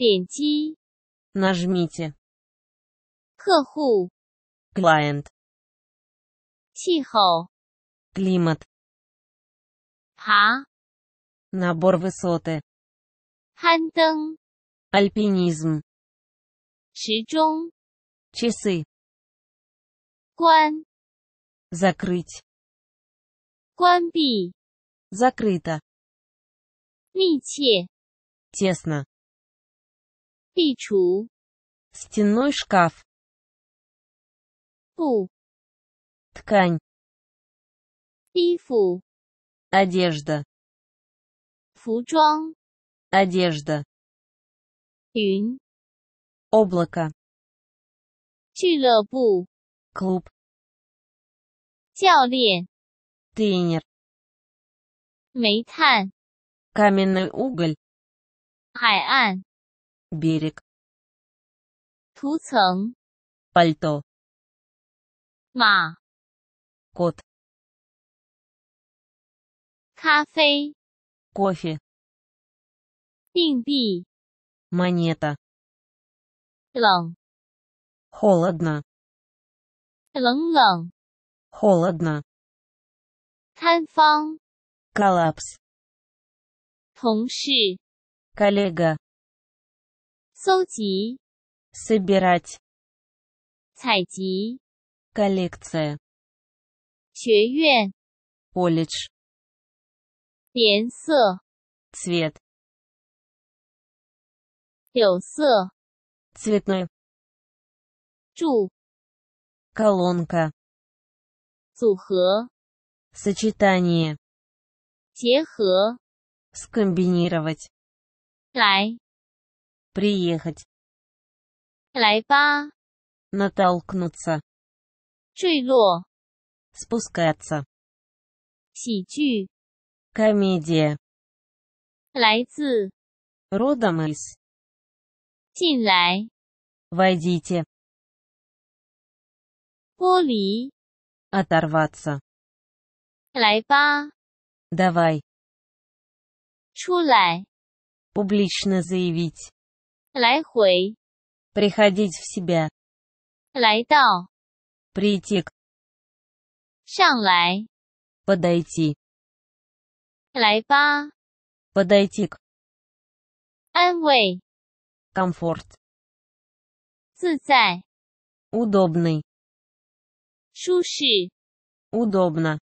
Пенти. Нажмите. Клиент. Климат. Ха. Набор высоты. Хантен. Часы. Закрыть. Закрыто. Тесно. 壁橱 стенной шкаф пул ткань ифу одежда фучуан одежда юнь облако Чилабу. клуб Тяоле. тренер Мейтан. каменный уголь Хайан берег. 涂层 пальто. ма, кот. 咖啡 кофе. 硬币 монета. лон, холодно. лон лон, холодно. 摊方 коллапс. 同事 коллега. 搜集、собирать, 采集、коллекция, 学院、колледж, 颜色、цвет, 有色、цветной, 柱、колонка, 组合、сочетание, 结合、скомбинировать, 来。Приехать. Лайпа. Натолкнуться. Чуйло. Спускаться. Сичу. Комедия. Лайцы. Родом из. Тинлай. Войдите. Поли. Оторваться. Лайпа. Давай. Чулай. Публично заявить. 来回 приходить в себя, 来到 прийти к, 上来 подойти, 来吧 подойти к, 安慰 комфорт, 自在 удобный, 舒适 удобно,